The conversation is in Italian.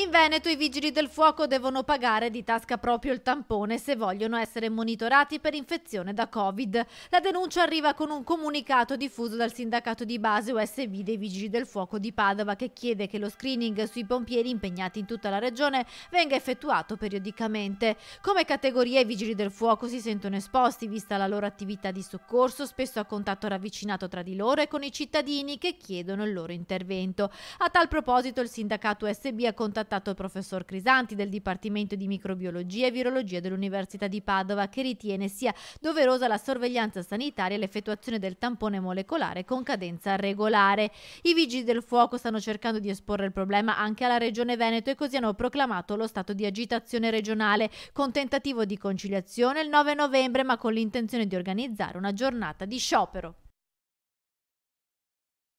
In Veneto i vigili del fuoco devono pagare di tasca proprio il tampone se vogliono essere monitorati per infezione da Covid. La denuncia arriva con un comunicato diffuso dal sindacato di base USB dei vigili del fuoco di Padova che chiede che lo screening sui pompieri impegnati in tutta la regione venga effettuato periodicamente. Come categoria i vigili del fuoco si sentono esposti vista la loro attività di soccorso, spesso a contatto ravvicinato tra di loro e con i cittadini che chiedono il loro intervento. A tal proposito il sindacato USB ha contattato contattato il professor Crisanti del Dipartimento di Microbiologia e Virologia dell'Università di Padova che ritiene sia doverosa la sorveglianza sanitaria e l'effettuazione del tampone molecolare con cadenza regolare. I vigili del fuoco stanno cercando di esporre il problema anche alla Regione Veneto e così hanno proclamato lo stato di agitazione regionale con tentativo di conciliazione il 9 novembre ma con l'intenzione di organizzare una giornata di sciopero.